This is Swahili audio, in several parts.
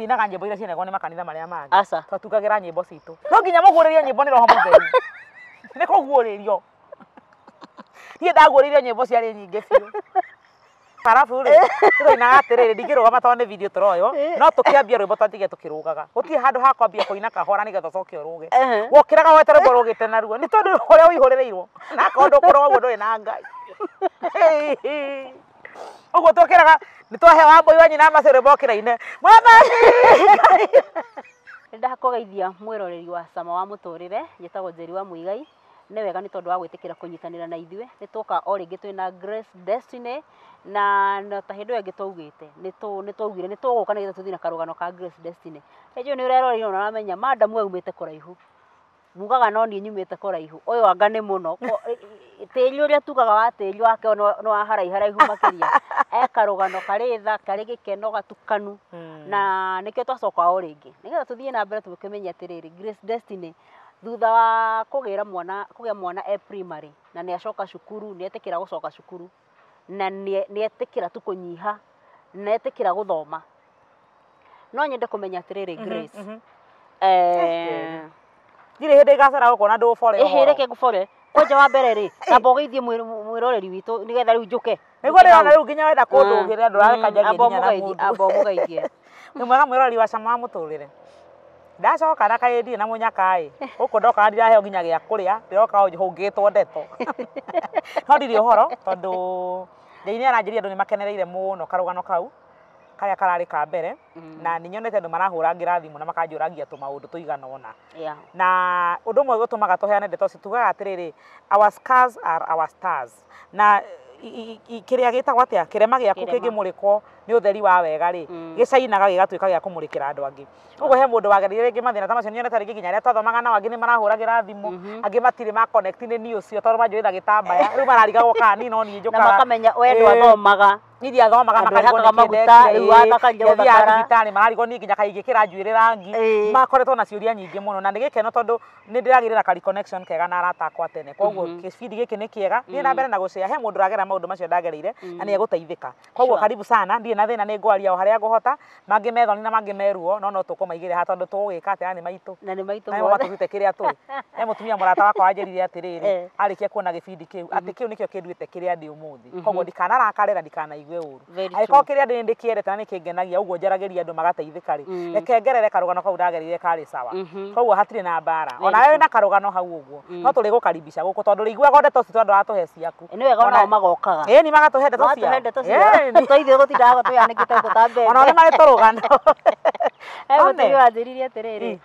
tinaga nyimbo iria cienagwo nä makanitha marä a mangä twatungagä ra nyä no nginya må gå rä rie roho må nä kåguå rä rio niä ndaguå rä irio arabu rä twainaga atä rä rä ndingä video tå eh. no tå kä ambia rwä mbo twandige ha kwambia kåina kahora nä getha å coke å rå ge naruo nä tondå å rä a å ihå rä rä kå roguo ndå rä na ngai å guo nitwahe wambui wa nyina macere mokira ine mwathani ndakugeithia mwiroreri wa cama wa muturire njitagwo njeri wa muigai nä wega nä tondå wa gwä tä kä ra kå na ithuä nä twoka o rä ngä twä na grace destiny na ta hä ndä ä yo ngä twaugä te nä twaugire nä tågå ka getha thiä na karå gano ka grace destiny ä ni nä å reroreire na ramenya madam aumä te kå raihu mugaga no niĩ nyumĩte kũraihu ũyũ anga nĩ mũno tĩri ũrĩa tugaga wa tĩri wake nĩ wa haraiharaihu makĩria eka ee rũgano karĩ tha karĩ gĩkeno gatukanu hmm. na nĩkĩo twacoka o rĩngĩ nĩgetha tũthiĩ na mbere tũkĩmenya atĩrĩrĩ Grace Destiny thutha wa kũgĩra mwana kũgĩa mwana e primary na nĩ acoka cukuru nĩ etĩkĩra gũcoka cukuru na nĩ etĩkĩra tu kũnyiha na etĩkĩra gũthoma no nyende kũmenya atĩrĩrĩ mhm, Grace mhm. Ee ndirä hä ndä ngacaragå kona ndå bore ä reke ngå kwanja wa mbere rä amba å geithie mwä roreri witå nä getha rä u njå ke nä guo rä ona rä nginya wenda kå ndå mm. gä re ndå rarekanjagamba mm. må geithie nä mwega mwä roreri wa cama wa må tå rä re ndacoka na kaä ndirä na må nyakaä gå kå ndokaga ndiraheo nginya gä a kå rä a ndä two ndeto no ndirä å horo tondå thĩinä aranjä ria andå nä makenereire må no karå gano kau karä a kararä ka mbere mm-hmm. na nä nyonete andå marahå rangä ra thimå na makanjå rangia tå maå ndå tå igana ona na å ndå ũmwe gå tå maga tå heane ndeto citugaga atä rä rä na kä rä a gä tagwo atä a kä rema gä aku kä ngä må rä ko nä å theri wa wega rä mm. gä cainaga gä gatuä ka gä a kå må rä kä ra andå angä å he må ndå wagereire rä ngä mathä na ta macio nä onete rä ngä nginya arä a twathomaga nao angä nä marahå ragä ra thimå mm-hmm. angä matirä ma nä niå cio tondå manjå ä na gä tambaya rä u mararigagwo kana ni no niä njå kaga menya wendwa thomaga ithiathomaga makarigwo nĩkĩndethiathiaga thibitarĩ mararigwo niĩ nginya kaigĩkĩra njuĩrĩ rangi makoretwo na ciũria nyingĩ mũno na nĩ gĩkeno tondũ nĩ ndĩragĩrĩra connection kega na arata akwa tene koguo mhm. gĩbindi gĩkĩ nĩ kĩega thiĩ na mhm. mbere na gũcea he mũndũ ũragera maũndũ macio ndagereire na nĩ mhm. egũteithĩka koguo karibu sana ndirĩ na thĩna nĩ ngwaria o harĩa ngũhota mangĩ methoni na mangĩ meruo no no tũkũmaigĩrĩra ha tondũ tũgũgĩka atĩ nĩ maitũ na nĩ maitũ matũrute kĩrĩa tũrĩ he mũtumia mũrata wakwa anjĩrire atĩrĩrĩ arĩkia kuona gĩbindi kĩu atĩ kĩu nĩkĩo kĩnduĩte kĩrĩa ndĩ ũmũthĩ koguo ndikanarakarĩra ndikanaigua njigue uru angiko kiria ndindikiere ndikire kana nikingenagia uguo njarageria andu magateithika ri mm. reke ngerere karugano kau ndagerire kari sawa mm-hmm. koguo hatirĩ na mbara ona we na karugano hau uguo mm. no turi gukaribisha gå tondu gå kå tondå rä iguaga ndeto ci tondå ratå ciaku ni wega onao magokaga ä ni magatuhe ndeto ciatithuä gå tindaga gå tå yanä kä te gå ta mbembe ona nä marä tå rå gano egå tå rä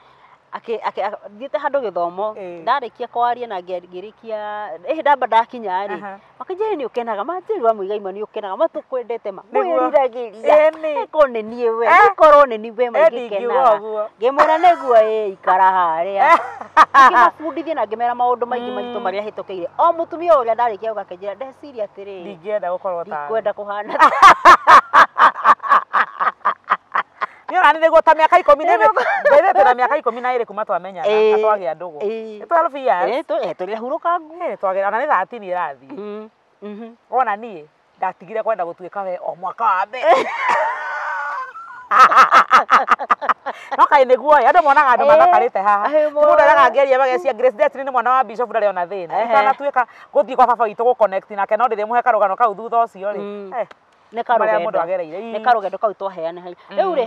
thiäte handå gä thomo ndarä kia kwaria na ngä rä kia ndamba ndakinya rä nä å kenaga manjä rä wa må igaima nä å kenaga matå kwendete mamwä riragä ria nä niä we nä nä ni we maingä kenaga ngä mwä ra guo ikara harä a ngä mabundithie na ngä mera maå ndå maingä maitå mm. marä a hä tå kä ire o må tumia å rä a ndarä kia gå gakenjä ra ndeciria atä rä ndingä enda gå korwo ndikwenda kå hana nä å rani nä guo ta mä aka ikå mi ndaithä na mä aka ikå mi na ä rä kuma twamenyana na twagä a eh gå nä twarå rä hurå kangu twagä ona nä thatini ä rathiä mm-hmm, mm-hmm. wona niä ndatigire kwenda gå tuä we o mwaka wa mbere no kaä nä guoya andå monaga andå mathakarä te haha må ndå arä agangeria magecia nä mwana wa bishop ndarä ona thä na tanatuä ka gå thiä kwa baba witå gå nake no ndä rä må he karå gano kau thutha å cio rä nä karå kau twaheane rä u rä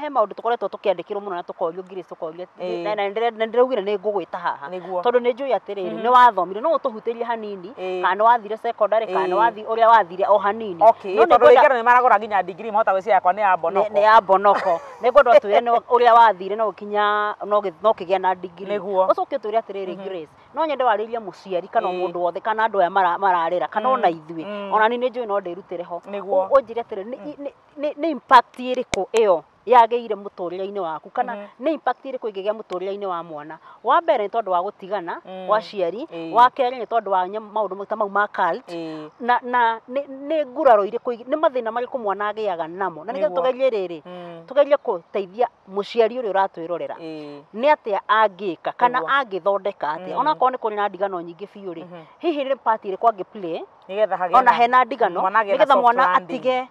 he maå ndå tå koretwo tå kä andä kä rwo må no na tå korio ngiri tå korio ndä raugire nä ngå gwä ta haha tondå nä njå ä atä rä rä nä wathomire no å tå hutä rie hanini kana nä wathire kana å rä a wathire o hanini nä maragå nginya mahota gwä cirakwa nä ya mbonoko nä ngwenda twä re å rä a wathire no kä gä a na ndigiri å coke tå rä atä rä rä no nyende warĩrie mũciari kana mm. mũndũ wothe kana andũ aya mararĩra kana ona mm. ithuĩ mm. ona ni nĩ njũĩ no ndĩrutĩre ho ũnjĩre atĩrĩ nĩ impact ĩrĩkũ ĩyo yagĩire mũtũrĩre-inĩ waku kana mm-hmm. ni impact ĩrĩkũ ĩngĩgĩa mũtũrĩre-inĩ wa mwana wa mbere ni tondu wa gutigana mm. wa ciari mm. wa keri ni tondu wa maundu ta mau ma cult mm. na na ni nguraro ni mathina mari marĩkũ mwana agĩaga namo na nĩgetha tũgerie rĩrĩ tũgerie gũteithia muciari uri uratwirorera ni atia angika kana atia ona mm-hmm. onakorwo ni kuri na ndigano nyingi biu ri mm-hmm. hihi ni part ĩrĩkũ angĩ play ona hena ndigano nä getha mwana atige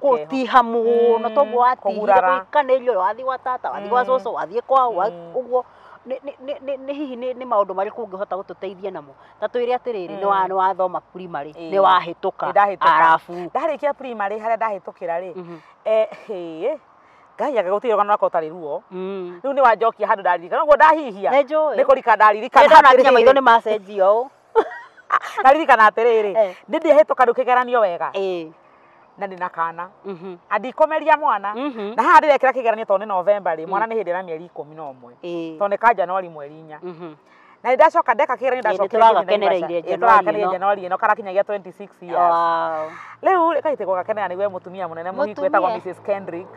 gå tiha må no toguo atihikana irio wathi gwa tata wathi gwa mm. cåcå wathiä kwao å mm. guo nä hihi nä maå ndå marä kå ngä hota gå tå teithia namo ta twä re atä rä rä nä mm. wathoma primarä nä wahä tå ka arabu ndarä kia primarä harä a ndahä tå kä ra rä mhm. e, ngai aga gutira kana ko tari ruo riu ni wanjokia handu ndaririkana guo ndahihia ni njui ni kurika ndaririkana nginya maitho ni macenjio Eh. na ndä atiriri tå kandå kä geranio wega na ndä na kana mhm. meria mwana mhm. na haha ndä rekä ra kä geranio tondå nä novemba rä mwana mm. nä hä ndä ra mä eri ikå mi na å mwe tondå nä kanjanuari mweri inya mhm na nä ndacoka ndeka kä ra nä ndacokereire januari ä no karakinyagia 26 rä u kaitä gå gakenera nä we må tumia må nene må hiku ätagwo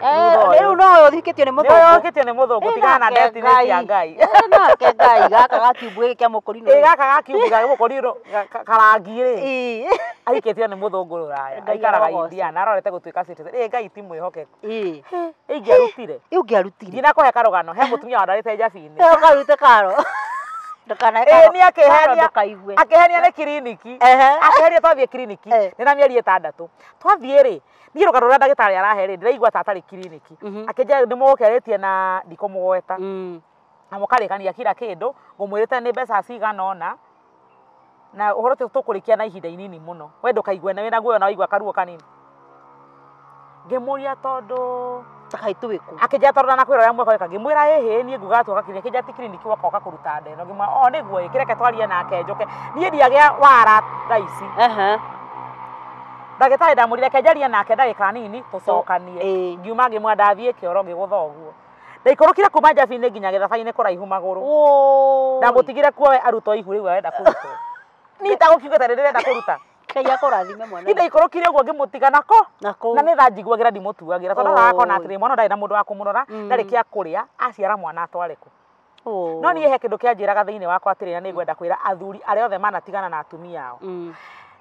rä u no å thikä tio nä må thångå thikä tigana na ndetini cia ngai gaka gakiumbu må kå rinå karangi rä aikä tio nä må thångå rå raya aikaraga india arorete gå tuä ka rä ngai ti mwä hokeku ä ingä arutire ingä arutire ndinakå he karå gano he må tumia wandarä te njabinä karute karo nä akehenia akehenia nä kiriniki akehenia twathiä eh. na mä eri ä tandatå twathiä rä niä rå gano rä a ndagä tarä arahe rä ndä raigua tatarä kiriniki akä nä må tie na ndikå må gweta mm. na må karä kania kira kä ndå ngå mwä rä nä mbeca cigana ona na å horo tå kå rä kia na ihinda inini må no wendå kaigua na wä naguo na waigua karuo kanini ngä må ria tondå takaitu wiku akijia tarona na kwira yamwe koika ngimwira hihi nie nguga tuoka kinya kijia ti kliniki waka oka kuruta ndeno ngimwa o niguo ikireke twarie nake njoke nie ndiagia wara thaici ndagĩtarĩ ndamwĩrire kenjaria nake ndagĩka nini tũcokanie ngiuma ngĩmwa ndathiĩ kĩoro ngĩgũtha ũguo ndaikorokire kuma njabi-inĩ nginya gĩthabai-inĩ kũraihu magũrũ ndagũtigire kuo we arutwo ihu rĩu arenda kũrutwo ni ndagũkiugĩte nĩ ndĩrenda Ngai akurathime mwana. Inde ikorokire guo ngimutigana ko. Na ni thanjiguagira ndimutuagira tondu agakona atiri mwana ndari na mundu wa kumurora mm. ndari kia kuria aciara mwana atware ku. No niä he kä ndå kä anjäraga thä inä wakwa atä rä na nä ngwenda kwä ra athuri arä othe manatigana na atumia ao mm.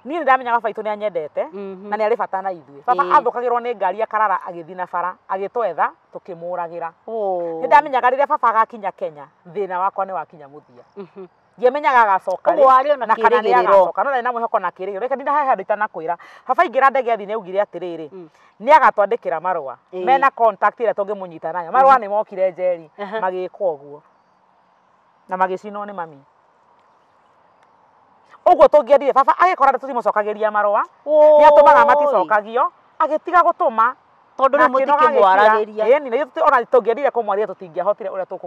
niä nä ndamenyaga baitå nä anyendete mhm. na nä arä bata na ithuä baba mm. athå kagä rwo nä ngari akarara agä thiä na bara agä twetha tå kä må ragä ra nä ndamenyaga rä rä a baba agakinya kenya thä na wakwa nä wakinya må thia mhm ndiamenyaga agacoka na kana nä agacoka no na mwä hoko na kä rä gä reka ndina he handå itanakwä ra baba ingä ra ndege athi nä augire atä rä mm. rä nä agatwandä kä ra mena ä rä a tå ngä må nyita nayo marå a mm-hmm. nä mokire njeri uh-huh. magä ka na magä cinwo nä mami å guo tå ngä endire baba agä kora ndä tå timå cokagä ria marå a nä atå maga maticokagio agä tiga gå tå ma tondå rä må tikä mwaragä ria ona tå ngä endire kå mwarä tå tingä ahotire å rä a tå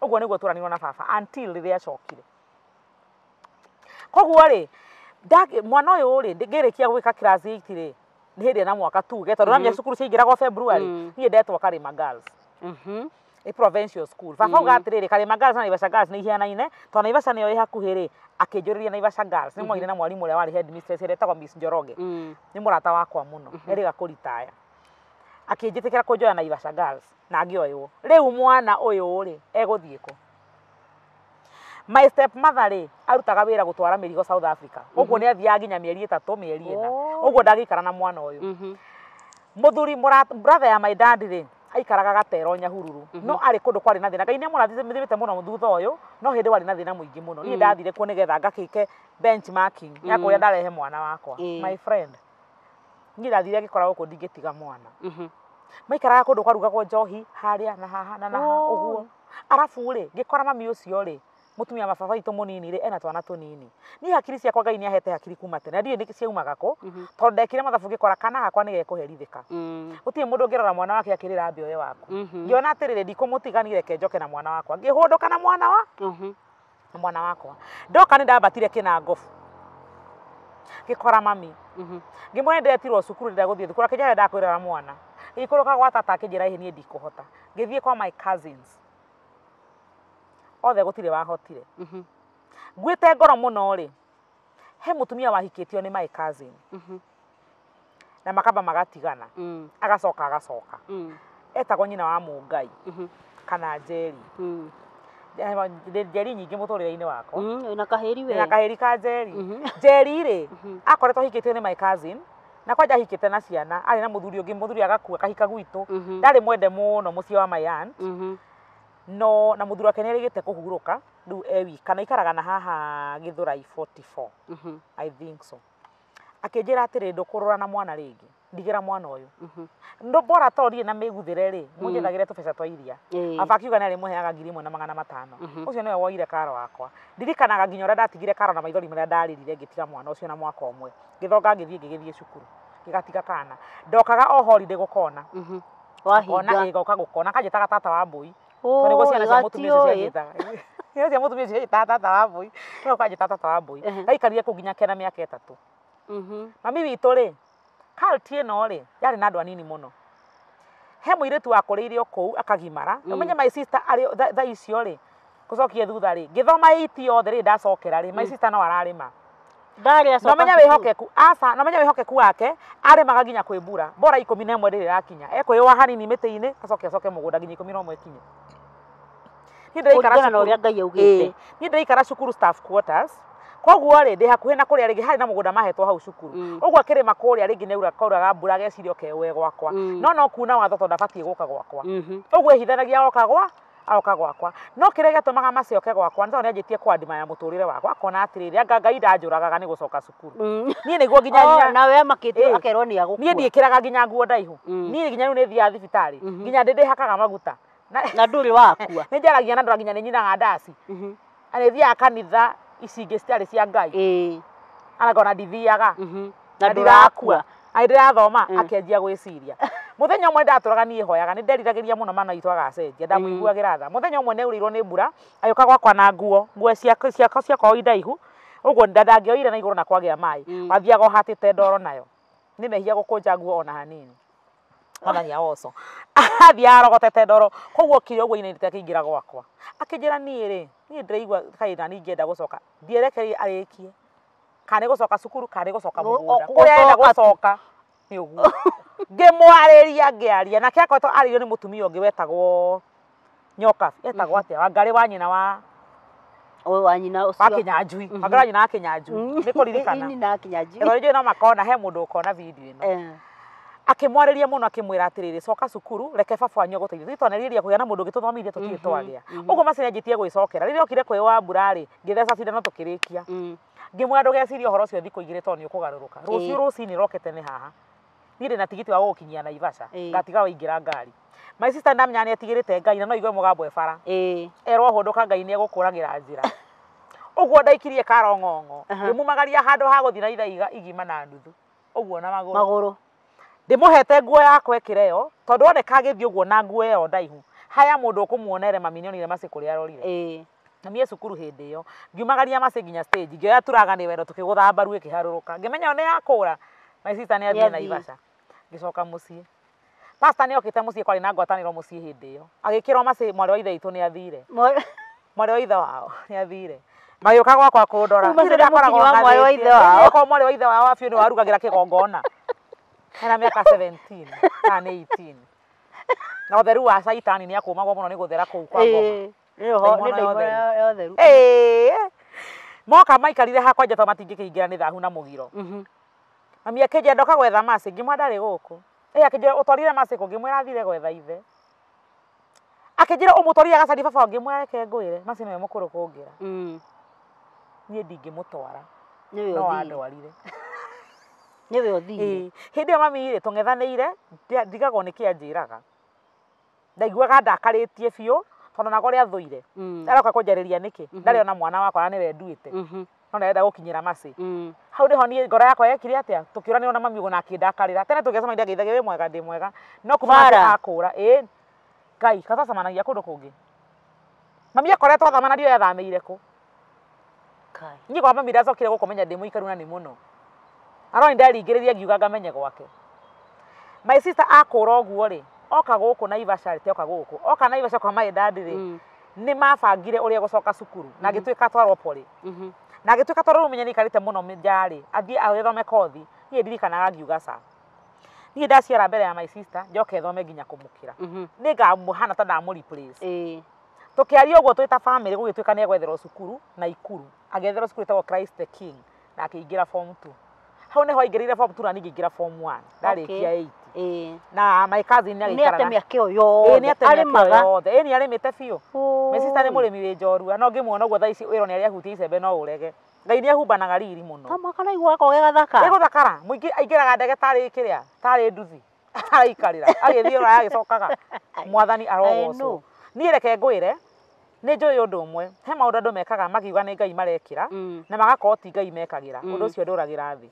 uguo niguo turanirwo na fafa until riria acokire koguo ri mwana uyu ri ngirikia gwika class 8 ri ni hindi na mwaka tuge tondu namya mhm. cukuru ciaingiragwo february mhm. niä ndetwo karima girls ä mhm. provincial school baba auga atirä rä karima girls na naivasha girls nä ihianaine tondå naivasha nä yo ä hakuhä rä akä njå rä ria naivasha girls nä mwaire na mwarimå å rä a warä hetmistress ä miss njoroge mm. nä må rata wakwa må no erä akinjitikira kunjoya na Ivasha Girls na ngioywo riu mwana uyu ri eguthie my step mother ri arutaga wira gutwara mirigo South Africa uguo mhm. ni athia nginya mieri itatu mieri ina uguo oh. ndagikara na mwana uyu muthuri mhm. brother ya my dad ri aikaraga gatero nyahururu mhm. mm no ari kundu kwari na thina ngai nä amå rathimä muno må no no hä wari na thina muingi muno ni ndathire kunigetha ngakike benchmarking ya ke yakå rä ndarehe mwana wakwa mm. my friend niä ndathire gä kora gå kå ndingä tiga mwana mm-hmm. maikaraga kå ndå kwarugagwo njohi johi haria na haha na naha å oh. guo arabu rä ngä kora mami å cio rä mutumia mababa itu munini ri ena twana tunini ni hakiri ciakwa ngai ni ahete hakiri kuma tene ndirä nä ciaumaga kå mm-hmm. tondå ndekire mathabu ngä kora kana gakwa nä gekåherithä ka mm. gå tirä må ndå ngä rora mwana wake akä rä ra mbä oye waku mm-hmm. ngä ona atä rä rä ndikå må tigani reke njoke na mwana wakwa ngä hå ndå kana mwana wa na mwana wakwa ndoka nä ndambatire kä na ngobu gikora mami mhm. ngimwene ndetirwo cukuru ndä gå thiä thukura kinya ndakwä rara mwana gäikå gwa tata akä njä ra ihä niä ndikå hota ngä thiä kwa my cousins othe gå tirä wahotire mhm. ngwä te ngoro må no rä he må tumia wahikä tio nä my cousin mhm. na makamba magatigana mm. agacoka agacoka mm. etagwo nyina wa må ngai kana njeri mm njeri nyingi må tå rä re-inä wakwa mm, na kahä ri ka jeri mm-hmm. jeri rä mm-hmm. akoretwo hikä tio nä my cousin na kwanja hikä te na ciana arä na må thuri å må thuri agakua kahika gwitå mm-hmm. ndarä mwende må no må ciä wa no na må thuri wake nä arä gä te kå hurå ka rä u ewi kana ikaraga na haha gä thå rai i think so akä njä ra atä rä ndå kå rora na mwana rä ngä ndigira mwana uyu mhm. ndo bora torie na meguthire ri munjethagire mm. tubeca twa iria aba na ri muheaga ngiri mwana magana matano ucio mhm. niwe woire karo akwa ndirikanaga nginya uria ndatigire karo na maithori maria ndaririre ngitiga mwana ucio na mwaka umwe githonga ngithie ngigithii cukuru ngigatiga kana ndokaga o holiday gukona mhm. wahinga ona igoka gukona kanjetaga tata wa mbui tondå guo ciana cia må tumia icio dia ciana cia må tumia icio cianjätaga tata wa mbui no kanjä tata wa mbui gaikarire kå ginya kena mä aka ätatå mami witå kalti ino ole, yari nado anini mono. He muiretu wakore ili oko u, akagimara. Mm. Mwenye my sister ali, tha, tha isi ole. Kusoki ye dhuza ali. Gizoma iti odhe li das okera ali. My mm. sister no warari ma. Bari aso. Nomenye we hoke ku, asa, nomenye we hoke ku ake, ale magaginya kwe bura. Bora iko mine mwede li lakinya. Eko ye wahani ni mete ine, kusoki ya soke mwoda ginyi iko mino mwekinye. Nidra ikara shukuru. Nidra ikara shukuru staff quarters. Mm. koguo ri ndi hakuhe na kuria ringi hari na mugunda gå mahetwo hau cukuru å mm. guo makuria ringi ne ura rä a rä ngä nä mbura mm. mm-hmm. gwakwa no no kuna watho tondå abatiä guka gwakwa å guo oka gwa aoka gwakwa no kire rä a gä tåmaga macioke gwakwa ndo ne anjä tie kwandima ya muturire tå rä re wakwa akona atä rä anga ngai ndanjå ragaga nä gå cukuru nie ni guo ginya makä akerwo nä agå niä ndiä kä raga nginya nguo ndaihu mm. niä nginya rä u nä thiaga thibitarä mm-hmm. nginya ndä ndä hakaga maguta na nduri rä wakua nä njaragia na ndora nginya nä nyinaga ndaci mm-hmm. nä thiaga kanitha ici ingä cia ngai aragona ndithiaga mhm. na ndirakua na dirakua ai gwä ciria må thenya å mwe ndaturaga niä hoyaga nä nderiragä ria må mana itwa agacenjia ndamå iguagä ra tha må thenya å mwe nä å rä irwo nä mbura agä gwakwa na nguo nguo cia indaihu å guo ndangä oire na igå na kwagä a maä mm. wathiaga å hatä te ndoro nayo nä mehia gå kå nguo ona hanini ona nya oco athiä arogotete ndoro koguo kire uguo inainä te akä ingä ra gwakwa akä ni ra ni rä niä ndä raigua kaina nä ingä enda gå coka ndiarekereire arä kie kana gå coka cukuru kana gå coka må gå nda kå rä enda gå coka nä å guo ngä mwarä ria ngä aria nake akoretwo arä irio nä må tumia å ngä wetagwo nyoka etagwo mhm. atä wangarä wa nyina wa wanyina wakinyanjui wangara nyina wakinyanjui nä kå ririkana ä no makona he må ndå å kona video ä no eh akimwariria muno akimwira atiriri coka cukuru reke baba wanyu agũteithie twanĩrĩria kũgĩa na mũndũ ũngĩtũthomithia tũtirĩ mhm, twagĩa mhm. ũguo macini anjĩtie gwĩcokera rĩrĩa okire ngitheca cinda no tukirikia cindano tũkĩrĩkia mm. ngĩmwĩra ndũgeciria ũhoro ũcio to ni ukugaruruka rucio rũciũ rũcinĩ rokete ni haha niĩ na tigiti wa na Naivasha ngatiga waingira ngari my sister ndamenya nĩ atigirite ngai na no igue mũgambo e bara erwo hũndũka ngai ni egukuragira njira ũguo ndaikirie karongongo ngimumagaria handu ha gũthiĩ na ithaiga igima na nduthu ũguo na magũrũ ndimuhete nguo yakwa ekire yo tondu oneka agithii uguo na nguo iyo ndaihu haya mundu ukumuonere mami nionire maci kuria arorire eh na mie cukuru hindi iyo ngiumagaria maci nginya stage ngioya turaga ni wendo tukigutha mbaru ikiharuruka ngimenya ni yakura my sister ni athii naivasha ngicoka mucii pasta ni okite mucii kwari na ngwataniro mucii hindi iyo agikirwo maci mwari wa ithe itu ni athire mwari wa ithe wao ni athire magiuka gwakwa kundora ndakoragwo mwari wa ithe wao mwari wa ithe wao abiũ ni warugagira kigongona ena miaka 17 kana 18 no theru wa caitani nä akåmagwo må no nä gå thera kå u kwa ngomayotheru moka maikarire hakwa njata matingä kä ingä ra nä thahu na må giro mhm. mami akä njä ndoka gwetha macä ngä mwa ndarä gå kå ä akä njä ra å twarire macä kå ngä mwä ra thire gwetha ithe Akijira njä ra å baba ngä mwä reke ngwä re macä nä we må kå rå kå ngä ra mm. niä ndingä må no andwarire nä we å thiä hä mami ire tå ndigagwo ni kianjiraga anjäraga ndaiguaga ndakarä fio tondu tondå nago rä athå ire mm. aroka kå njarä ria mm-hmm. ona mwana wakwa na nä we nduä ona mm-hmm. no gukinyira gå kinyä ra macä mm. hau ndä ho niä ngoro yakwa yekire atä a tå ona mami ugo gå na akä ndakarä ra tene tå gä cema ndä mwega ndi mwega no kuma akura ra kai ngai gatacemanagia kå ndå kå mami akoretwo thamanario yathamä ire kå niä kwa mami ndacokire gå kå menya ndä må ikaru na nä må no aroni ndaringĩrĩria ngiuga ngamenye gwake my sister akũra ũguo ri oka na naivasha rĩ teoka gũkũ oka na naivasha kwa my dad rĩ mm. nĩ mabangire ũrĩa gũcoka cukuru mm -hmm. na mm-hmm. gĩtuĩka twarwo pori mm -hmm. na gĩtuĩka twarwo rumenye nĩikarĩte mũno njarĩ athiĩ agĩthome kothi niĩ ndirikanaga ngiuga ca niĩ ndaciara mbere ya my sister njoke thome nginya kũmũkĩra mm -hmm. nĩ ngamũhana ta ndamũreplace e. tũkĩaria ũguo twĩ family bamĩrĩ gũgĩtuĩka nĩ egwetherwo cukuru na ikuru agĩetherwo cukuru ĩtagwo Christ the King na akĩingĩra form 2 hau niho aingirire form 2 na ningi ngira form kia 8 eh na my cousin ni nä agäikaraga mĩaka ĩyo yothe ĩni arä mä te biå mäcita nä må rä mi wä njorua no ngä muona guo thaa ici wä ro nä arä ahutia icembe no å rege ngai nä ahumbanaga riri må no kanaigua akoge gathaka ä gå thakara må ingä ndege tari kiria tari nduthi araikarä ra agä thiä å raya agä cokaga mwathani arogocwo niä reke ngwä nä njå ä å ndå å mwe he maå ndå andå mekaga makiuga nä ngai ra mm. na magakorwo ti ngai mekagĩra å ndå å ndå ragä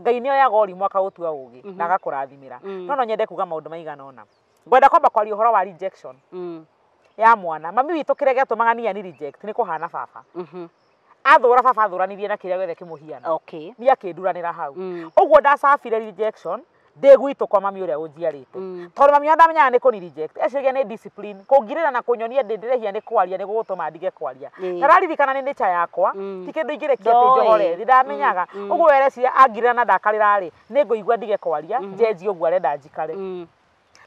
ngai nä oyaga å rimw akaå tua å gä na mm-hmm. agakå rathimä ra mm. no no nyende kuga maå ndå maigana ona ngwenda kwamba kwaria å horo wa rejection mm. ya mwana mami witå kä rege atå magania reject nä kå hana baba mm-hmm. athå ra baba athå ranirie na kä rä a gä kä må hiana niakä nduranä ra hau å guo ndacabire rejection ndi gwitu kwa mami å rä uria unjiarite mm. tondu mami ndamenyaga ni kuni reject aciria ni discipline ra na kå nyonia ndä ndä rehia nä kwaria nä gå gå tå ma ndige kwaria ndararirikana nä ndicha yakwa mm. ndå ingä ingirikia ati njohore ndamenyaga å mm, uguo mm. wereciria ra na ndakarä rarä nä ngå igua ndige kwaria mm. njenji uguo arenda njikare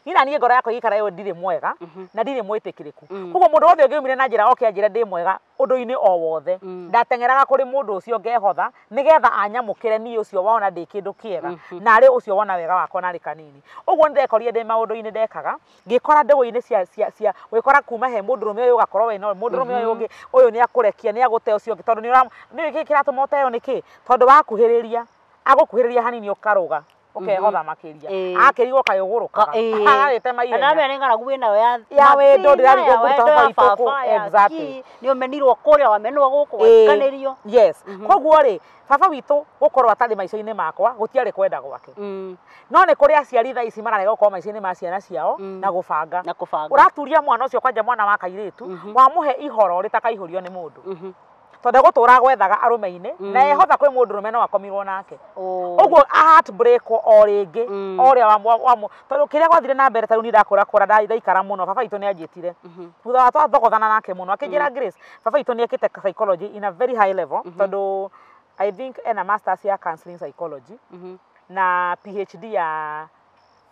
ni na niä ngoro yakwa igä kara yo ndirä mwega mhm. na ndirä mwä kä rä ku mm. koguo må ndå wothe å na njä ra oke anjä re mwega å ndå-inä o wothe mm. ndatengeraga kå rä må ndå å cio ngehotha nä getha anyamå kä re niä å cio wona ndä kä ndå kä ega mhm. narä wona wega wakwa narä kanini å guo nä ndekorire ndä maå ndå-inä ndekaga ngä kora ndå-inä cia gwä kora kuma he må ndå rå me å yå gakorwo wä no må ndå rå me å yå å ngä å yå nä akå rekia nä agå te å cio ni tondå nä å kä hanini å ukegotha mm-hmm. makiria eh. akirigwo kayuguruka arite ah, eh. maire na mene ngaragu wina ya ya wendo ndirarigwo guruta baituku exactly ni umenirwo kuria wamenwo guku eh. wakanirio yes mm-hmm. koguo ri baba witu gukorwo atari maica-ini makwa gutiari kwenda gwake mm. no ni kuri aciari thaa ici mararega gukorwo maica-ini ma ciana ciao mm. na gubanga uraturia mwana ucio kwanja mwana wa kairitu mm-hmm. wamuhe ihoro ritakaihũrio ni mundu tondu eguturaga gwethaga arume-ini na mm. ehotha kwi mundu rume no akomirwo nake uguo oh. ahatbreak o ringi mm. o ria tondu kiria gwathire na mbere tariu nirakura kura ndaikara muno baba itu nianjitire mm-hmm. thutha wa twathogothana nake muno akinjira mm. grace baba itu niekite psychology in a very high level mm-hmm. tondu i think ena masters ya counseling psychology mm-hmm. na phd ya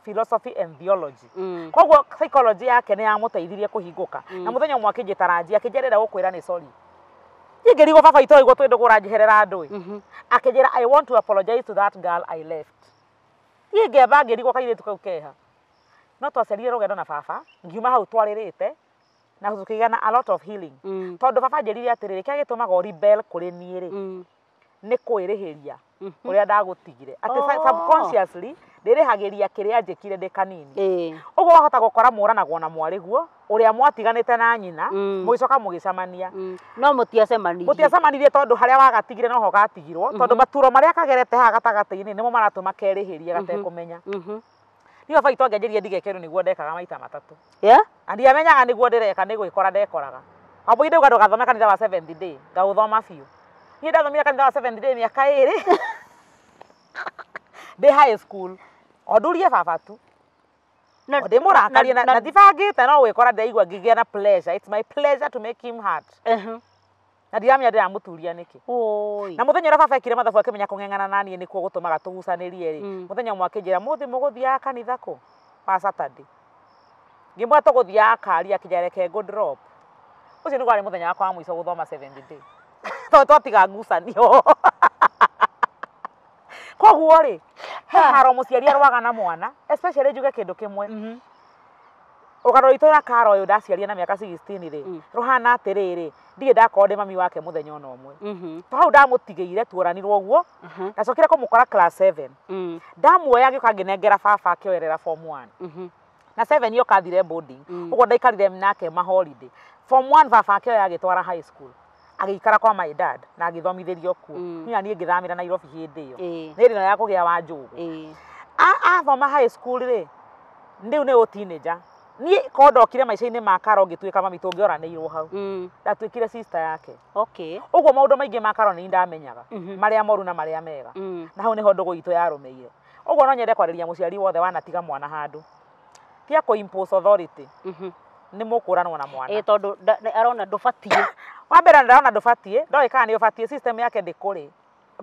philosophy and theology mm. koguo psychology yake nä yamåteithirie kå hingå ka na må thenya mwe akä njä taranji akä njerera gå kwä ra nä sorry ingirigwo baba itå twä ndå gå ranjeherera andå ä mhm. akä njä ra i want to apologize to that girl i left ingeba ngä rigwo kairä tu kau keha no twacerire rå gendo na baba ngiuma hau twarä rä te na tå kä tũkĩgĩa a lot of healing rä mm. rä kä njĩrire atĩrĩrĩ kĩa gĩtũmaga rebel kũrĩ niĩ rĩ mm. nĩ kwĩrĩhĩria mhm. ũrĩa mm -hmm. ndagũtigire atĩ oh. subconsciously ndirihagiria kiria njikire ndi kanini uguo wahota gukora muranagwo na mwariguo uria mwatiganite na nyina muicoka mm. mugicamania mm. no mutiacemanirie mutiacemanirie tondu haria wagatigire noho gatigirwo mm-hmm. tondu maturo maria kagerete ha gatagati-ini nimo maratuma kerihirie mm-hmm. gatekumenya mm-hmm. niyo bai twangenjeria ndige kindu niguo ndekaga maita matatu ndiamenyaga niguo ndireka nigwikora ndekoraga wambũi ndauga ndũgathome kanitha wa 7 day ngaũthoma biũ niĩ ndathomire kanitha wa 7 day miaka iri ndä high school ondå rie baba tu ndä må rakarie na oh, ndibangä te no gwä kora ndäraigua ngä gä na pleasure it's my pleasure to make him hard uh-huh. na ndiramenya ndä ramå turia nä kä na må thenya å rä a baba ekire mathabu akä menya kå ng'eng'ana naniä nä kuo gå tå maga tå gucanä rie rä må mm. thenya mwe akä njä ra må thä må gå thiaga kanitha kå wa satady ngä mwa tå gå thiaga kari akä njareke ngå drop å cio nä gwarä må thenya wakwa wa må ico gå thoma tondå twatiga ngucanio koguo rä he haro må ciari arwaga na mwana especially njuge kä ndå kä mwe ågarå mm-hmm. itå na karo å yå ndaciaria na mä aka rä rå hana atä rä rä ndakorwo ndä mami wake må thenya ona å mwe mm-hmm. to hau ndamå tigä ire tuoranirwo å guo uh-huh. ndacokire kå må kora ndamuoya gä å kangä nengera baba akä mm-hmm. na seven yo kathire boarding å mm. guo ndaikarire nake mahoridä form one baba akä oya twara high school agikara kwa my dad na agithomithirio agithomithĩrio kuo mm. nya niĩ ngĩthamĩra Nairobi hĩndĩ ĩyo nĩ rĩna ya kugia wa a njũgũ athoma high school rĩ rĩu nĩ ũtinĩnja niä korwo ndokire maica-inä ma karo ngituika tuä ka mami tå ngä oranä irwo hau mm. ndatuä sister yake okay ugo maå ndå maingä ma karo nä ndamenyaga mhm. marä a moru na marä a mega mm. na hau ni ho ndå gå itå yarå mä no nyende kwariria muciari wothe wana tiga wanatiga mwana handå tia impose authority mhm nä må kå ranwo na mwana tondå arona ndå batiä wa mbere ndärona ndå batiä ndoä kana nä å batiä system yake ndä kå rä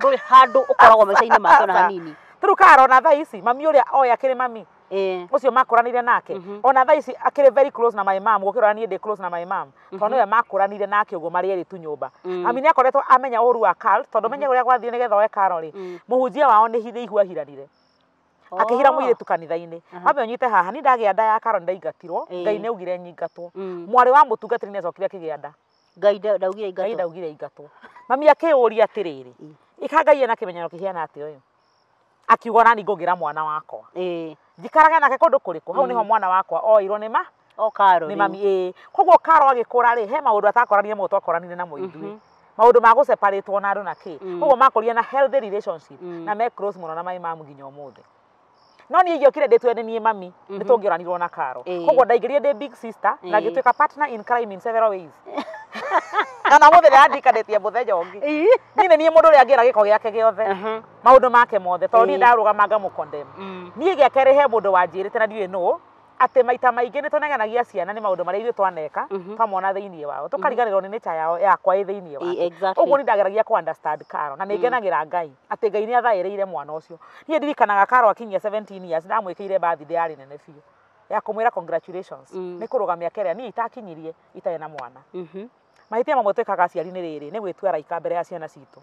ndå handå å koragwo maica-inä hanini tå rä u karona thaa ici mami å rä a oä akä rä mami å cio makå ranire nake mhm. ona thaa ici akä rä very close na my mam gå kä rora niä ndä close na my mam tondå mhm. we makå ranire nake å guo marä erä tu nyå mba mm. mami nä akoretwo amenya å ru wa tondå menye gå mhm. rä a gwathiä nä getha oe karo rä må mm. hunjia wao nä ihua ihuahiranire Oh. akihira muiritu kanitha-ini onyite haha ni ndagia nda ya karo ndaigatirwo ngai ne ugire nyingatwo mwari mm. wa mutungatiri ni acokire akigia nda ngai ndaugire ingatwo mami akiuria atiriri ika ngai ena kimenyero kihiana ati uyu akiuga ni ngungira mwana wakwa njikaraga nake kundu kuriku hau niho mwana wakwa oirwo ni ma o okaro ni mami ä koguo karo agikura ri he maundu atakoranire mo twakoranire mm-hmm. na muithue maundu ma guceparätwo na andu na mm. kä koguo makoria na healthy relationship mm. na me close muno na mai mamu nginya umuthi no niä ingä okire ndä ni mami nä mhm. tå ngä oranirwo na karo koguo ndaingä de ndä big sister na ngä tuä ka partner in crime in several ways na må mothe ya dikade tie mothe ngä ni nä niä må ndå å rä a ngä ra gä ko gä ake gä othe maå ndå make mothe tondå niä ndarå manga må mm. niä gä akerä he må ndå rä te na ndiwe no atä maita maingä nä tåneganagia ciana nä maå ndå marä a ithuä twaneka mhm. twamona thä iniä wao mhm. tå kariganä rwo nä nä ca yao yakwa ä thä iniä wa å guo nä ndageragia karo na nä mhm. ngenagä ra ngai atä ngai nä athaä rä ire mwana å cio niä ndirikanaga karo akinyia ndamwä kä ire bathi ndä yarä nene biå ya kå mwä ra nä mm. kå rå ga mä aka ä rä a niä itakinyirie itarä na mwana mahĩtia mamwe twĩkaga aciari-inĩ rĩrĩ nĩ gwĩtua raika mbere ya ciana citũ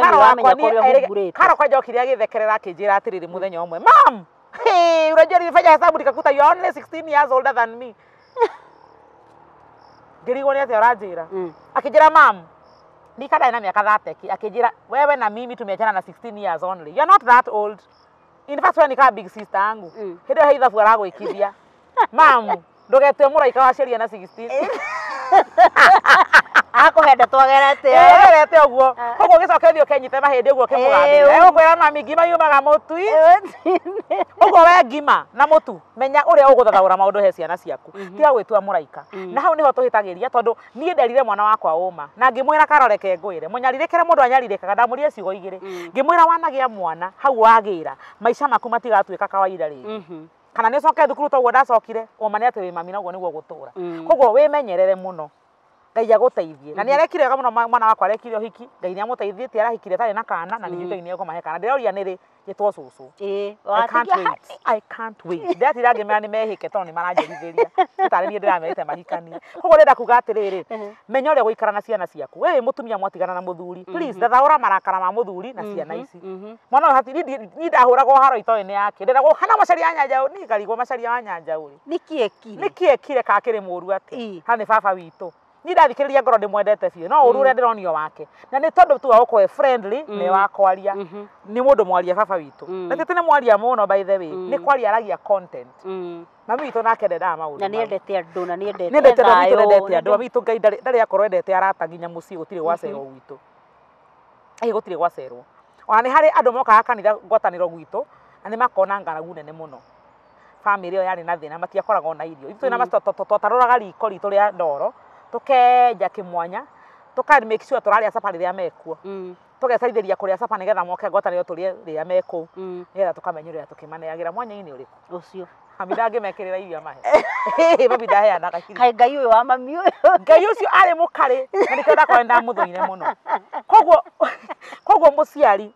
karo mm. wakwa nĩ karo kanjokire agĩthekerera akĩnjĩra atĩrĩrĩ mũthenya ũmwe mam Hey, unajua nilifanya hesabu nikakuta you only 16 years older than me. Ngirigwo nä atä a mm. Akijira mam nikada na mä aka thateki akä wewe na mimi tumeachana na 16 years only. You are not that old. In fact, wewe ni kaa big sister yangu mm. hä haitha ä yo ikithia. mam ndogetwe getue må raika na 16 akuhenda twagera atä eh, agerete å guo koguo ah. gä coke thiä å kenyite mahä ndä å guo eh, eh, mami ngima yumaga må tu we ngima na må menya å rä a gå thathaå he ciana ciaku mhm. tiga gwä tua må raika mm. na hau nä ho tå hä nderire mwana wakwa å ma na ngä mwä karoreke ngwä re må nyarirä kä ciugo igä rä ngä mwana hau wagä ra maku matigatuä kawaida rä mhm. kana nä coke thukuru toguo ndacokire å ma nä atä mami noguo nä guo mm. koguo wä menyerere ngai aguteithie na nä mhm. arekire wega må no mwana wakwa arekire hiki ngai nä amåteithie ti arahikire tarä na kana na nä nä ekå mahe kana ndä roria nä rä gä two cåcå ndäratira ngä mera nä mehä ke tondå nä maranjerithä ria nä tarä niä ndä ramerete mahikanie koguo rä nda kuga atä rä uh-huh. rä menya å rä a gå ikara na ciana ciaku wä må tumia mwatigana na må thuri mhm. ndathaå ra marakara ma må thuri na ciana mhm, ici mwana ni ndahå ragwo haro itoä nä yake ndä ragwo hana macaria wanyanjaå nä ngarigwo macaria wanyanjaå rä nä kä ekire nä kä ekire kakä rä må ru atä ha nä baba witå ni ndathikiriria ngoro ndimwendete biå no å rä å wake na ni tondu tu wako e friendly mm. ni wakwaria mm-hmm. nä må ndå mwaria baba witu na titä nä mwaria muno by the way mm. ni kwaria aragia content na mm. mami witå nake ndendaga maå na ni endete andå na nä endete thayå ndendete andå mami witå ngai ndari akorwo endete arata nginya muci gutire gå tirä gwacerwo gwitå aä gå gwacerwo ona ni hari andå mokaga kanitha ngwatanä ro gwitå na ni makona ngaragu nene må no bamä yo yari na thina na matiakoragwo na irio ithuä na twatarå raga riko ritu ria ndoro tukenja kimwanya tuka make sure turaria sapa riria mekuo mm. tugecarithĩria kũrĩa sapa nigetha moke ngota ngotanĩrio tũrie rĩrĩa mekũu mm. nigetha tũkamenyerera tũkĩmaneagĩra mwanya-inĩ ũrĩkũ ũcio mami ndangĩmekĩrĩra irio mahe mami ndaheanaga kaĩ ngai ũyũ wa mami ũyũ ngai ũcio arĩ mũkarĩ na nĩkĩo ndakorwo ndamũthũire mũno koguo koguo mũciari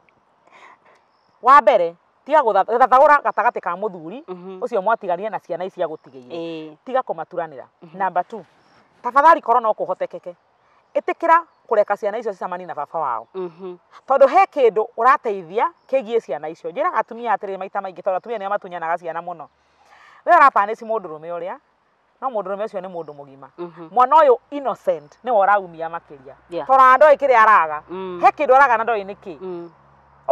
wa mbere tiga gũthathagũra gatagatĩ ka mũthuri mm-hmm. ũcio mwatiganie na ciana icia gũtigĩire tiga kũmaturanĩra mm-hmm. namba two tafadhali korona uko hotekeke itikira kureka ciana icio cicamani na baba wao mm mm-hmm. tondu he kindu urateithia kigie ciana icio njira atumia atiri maita maingi tondu atumia nio matunyanaga ciana muno we urapanici mundu rume uria no mundu rume ucio ni mundu mugima mm -hmm. mwana uyu innocent ni wa waraumia makiria yeah. tondu ndoi kiri araga mm. he kindu araga na ndoi niki mm.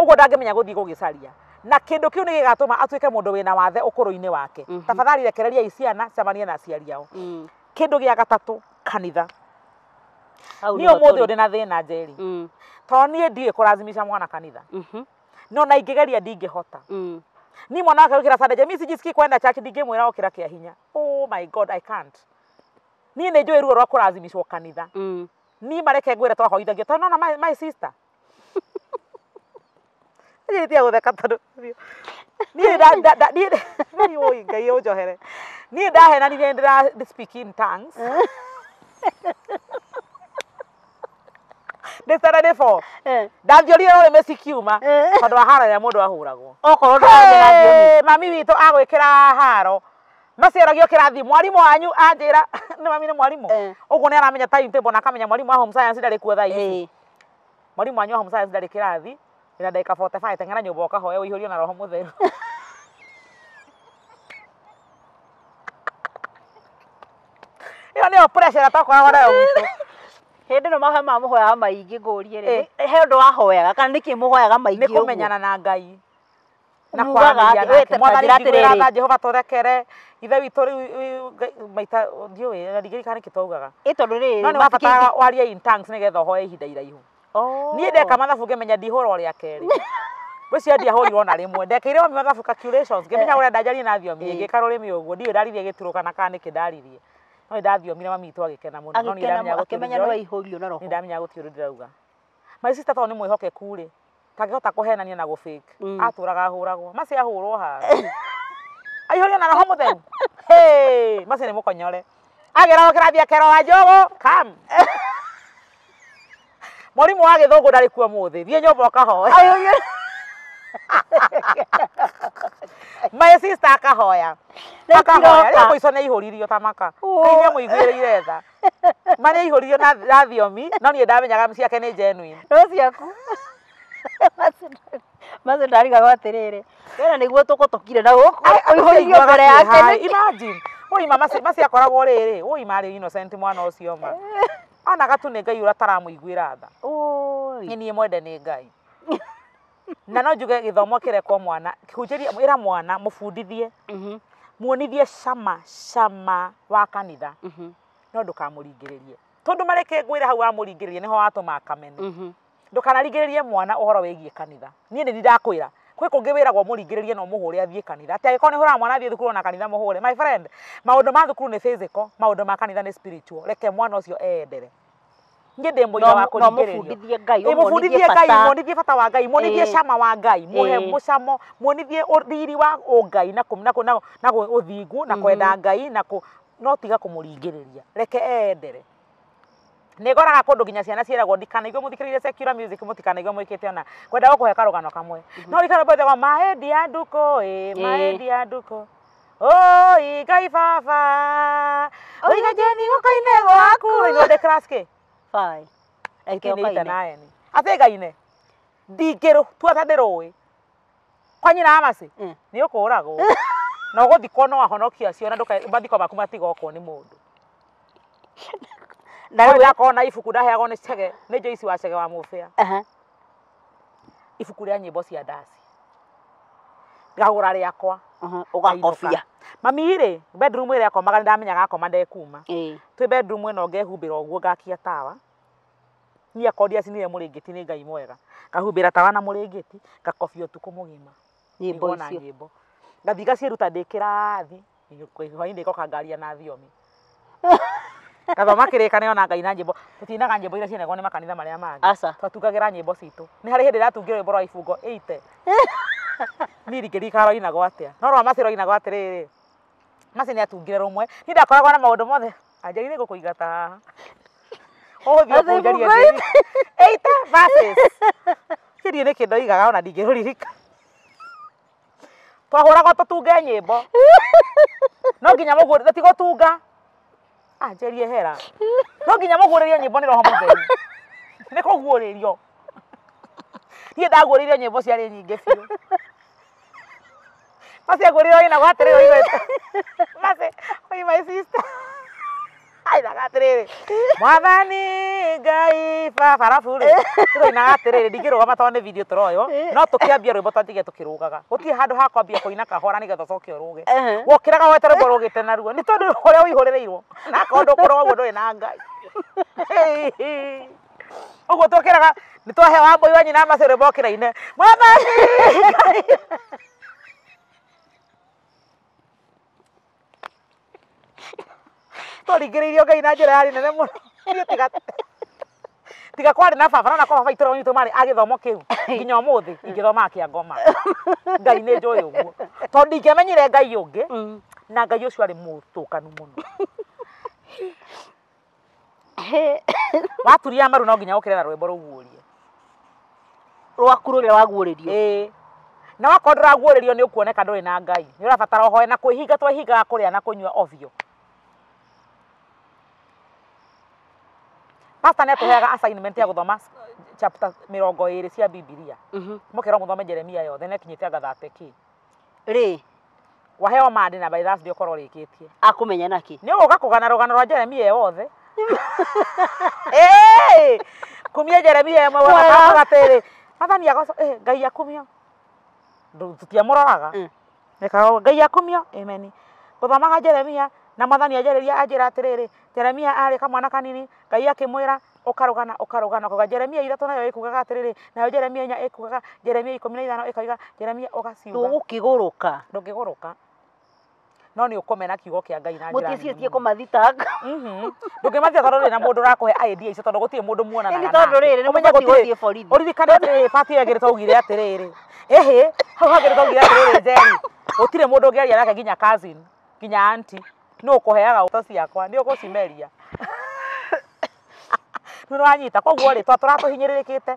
uguo ndangimenya guthii gugicaria na kindu kiu ni gigatuma atuike mundu wina wathe ukuru-ini wake mm -hmm. tafadhali rekereria iciana cemanie na aciari ao mm kindu gia gatatu kanitha ni umuthi uri na thina njeri mm. to nie ndie kurazimisha mwana kanitha mhm. no na ingigeria ndingihota mm. ni mwana wake ukira Sunday jamii sijisikii kwenda church ndingimwira okira kia hinya oh my god i can't ni ne njui ruo rwa kurazimishwo kanitha mm. ni mareke ngwire twahoithagio to no na my, my sister nä tia gå theka tondå ni å ngai å njohere niä ndahenanirie ndä ra ndä tene nä bo eh. ndanjårire rå rä mä cikiuma eh. tondå wa haro ä rä a må ndå ahå ragwo okorwo mami witå agwä kä ra haro maciaragio kirathi mwarimu wanyu anjira ni mami ni mwarimu uguo eh. ni aramenya timetable na akamenya mwarimu wa home science ndarä kuo ici mwarimu wanyu wa home science ndarä kirathi ina ndagika 45 teng'era nyumba ukahoya uihũrio na roho mũtheru ĩyo nĩyo pressure twakoragwo nayo gwitũ hĩndĩ ĩno mahoya ma mũhoyaga maingĩ ngũrie rĩ eh. he ũndũ wahoyaga kana nĩkĩ mũhoyaga maingĩ nĩ kũmenyana na ngai na kwaranĩria jehova tũrekere ithe witũ rĩu maita ndiũĩ ndigiri kana nĩkĩ twaugaga ĩ tondũ no nĩ wabataraga warie in tongues nĩgetha ũhoye ihinda iraihu Oh. niä ndeka mathabu ngä menya ndihå ra å rä a kerä ngwä cia ndiahå rirwo na rä mwe ndekeire omi mathabu ngä menya å rä a ndanjarie na thiomi ngä ka rå rä mi å guo ndiå ndaririe gä turå kana kana nä kä ndaririe no nä ndathiomire mamitå agä kena må nonä ndamenya gå tiå rä ndärauga maicita tondå nä mwä hokeku rä tangä hota kå henania na gå atå raga hå ragwo maci ahå rwo ha aihå rio na roho må theru mm. maci nä må konyore agä raå kä rathia kero wa njogo kam murimu wa githungu ndari kuo muthi thie nyumba ukahoya my sister akahoya akahoya kuico nä ihå ririo ta maka kaithia må iguä rä ire tha ma ririo na thiomi no niä ndamenyaga ciake nä genuine no ciaku macio ndarigagwo atä rä rä wena nä guo tå gå na gå kå mbere yake imagine maciakoragwo rä rä woima rä innocent mwana å cioma ona gatu nä ngai å rä a ra tha nä niä mwende nä ngai na no njuge gä thomo kä rekwo mwana hunjäria ä ra mwana må bundithie mhm. muonithie cama cama wa kanitha mhm. no ndå kamå ringä rä rie tondå marä kä ngwä re hau wamå ringä rä rie nä ho watå makamene mhm. ndå kanaringä rä rie mwana å horo wä giä kanitha niä nä ndirakwä ra kwä kå ngä wä ragwo må ringä rä rie no må hå rä athiä kanitha atä angä korwo nä hå raga mwana athiä thukuru na kanitha må hå re my friend maå ndå ma thukuru nä physical maå ndå ma kanitha nä spiritual reke mwana å cio eendere niä ndä må iga wa kå ringä rä må bundithie ngai mwonithie bata wa ngai mwonithie cama wa ngai måhe må camo mwonithie riri wa å ngai na å thingu na mm-hmm. kwenda ngai na no tiga kå må ringä rä ria reke eendere nä goraga kå ndå nginya ciana ciragwo ndikanaigue må thikä rä ire cekira må tikanaigue ona kwenda gå kå he karå kamwe mhm. no rikana mbethagwo mahändi ya ndukå ä mahändi ya ndukå oi ngai baba oiga jeni gå koine gwaku igå ndä kä atä ngaine ndingä rå tuata ndä rå ä kwanyina amaci nä å kå ragwo na å gå thikwo no wahonokia cio na mathiko maku matigokwo nä må ndå na rä akoo na ibuku ndaheagwo nä cege nä ici wa cege wa må bä a ibuku rä a nyä mbo cia ndaci ngagåra rä akwa ågakobia mami rä bedroom ä rä akomaga nä ndamenyaga akoma ndekuma twä bedroom ä no ngehumbä ra å guo ngakia tawa niä akondia cinire må rä ngä ti nä ngai mwega ngahumbä ra tawa na må rä ngä ti ngakobia å tukå må gima nyämbona nyä mbo ngathiga ciäruta ndä kä rathi hwainä ngoka ngaria na thiomi gathoma kirikane ona ngai na nyimbo tutinaga nyimbo iria cienagwo ni makanitha maria mangi aca twatugagira nyimbo citu ni hari hindi ndatungire rwimbo rwa ibungo ite nirikirikana ina atia no rwa maci roinagwo atiriri maci ni atungire rumwe ni ndakoragwo na maundu mothe anjarire gukuiga ta haha uguthio kunjaria ite verses kiri ni kindu igaga ona ndingiruririka twahuragwo tutunge nyimbo no nginya mugu tigotunga anjerie ah, hera no nginya mũgũrĩrie nyĩmbo nĩ roho mũtheri nĩ kũguũrĩrio niĩ ndagũrĩire nyĩmbo ciarĩ nyingĩ biũ maciagũrĩrwo ĩna gwatĩrĩrwo igweta mace oi my sister ndagatirire mwathani ngai barabu rä tå inaga atärä rä ndingä rå gama tondå video tå royo no tå kä ambia rwä mbo twandige tå kä rå gaga gå tirä handå ha kwambia kå kahora nä coke å rå ge wokä raga wete rå gä te naruo nä tondå å rä a å ihå rä rä irwo nakorwo ndå na ngai å guo tå kä raga nä twahea wa mbå iwanyi na macä rwä mbo å raine twarigĩrĩirio ngai na njĩra yarĩ nene mũno tiga kwarĩ na baba na kwa baba itũra witũ marĩ a gĩthomo kĩu nginya ũmũthĩ ingĩthomaga kĩa ngoma ngai nĩ njũĩ ũguo tondũ ingĩamenyire ngai ũngĩ mm. na ngai ũcio arĩ mũtũkanu mũno waturia maru no nginya ũkĩre na rwĩmbo rũguũrie rwaku rũrĩa waguũrĩrio ĩĩ na wakorwo ndũraguũrĩrio nĩ ũkuoneka ndũrĩ na ngai nĩ ũrabatara ũhoe na kwĩhinga twehingaga kũrĩa na kũnyua ovio pastor nä atåheaga assignment ya gå chapter mä rongo ä rä cia bibilia må mm-hmm. kä rwo må thome jeremia yothe nekinyä te angathate kä rä waheo mandä na baithas ndä koro korwo rä kä tie akå menya nakä nä å gå ka kå kumia jeremia yo rwa jeremia yothe kumia jeremia ä eh mathani agoco ngai akumio tå tiamå roraga mm. nä kaga ngai akumio emeni gå thomaga jeremia na mathani ajereria ajira atiriri jeremia ari kamwana kanini ngai akimwira ukarugana ukarugana kuga jeremia ithatu nayo ikugaga atiriri nayo jeremia nya ikugaga jeremia ikũmi na ithano ĩkoiga jeremia ũgaciuga ndũgũkĩgũrũka ndũngĩgũrũka no ni ukome na kiugo kĩa ngai na njira mũtiĩcirĩtie kũmathitanga mhm. ndũngĩmathita tondũ ndĩrĩ na mundu ũrakũhe idea icio tondũ tondu riri ni munya rĩrĩ nĩmũgũthiĩ borithi ũririkane atĩrĩrĩ bati ya ĩgĩrĩ twaugire atiriri ehe hau hangĩrĩ twaugire atiriri jeri gũtirĩ mundu ũngĩaria nake nginya cousin nginya auntie nä å kå heaga to ciakwa nä å gå cimeria nä wanyita koguo rä twa tå ratå hinyä rä rä kä te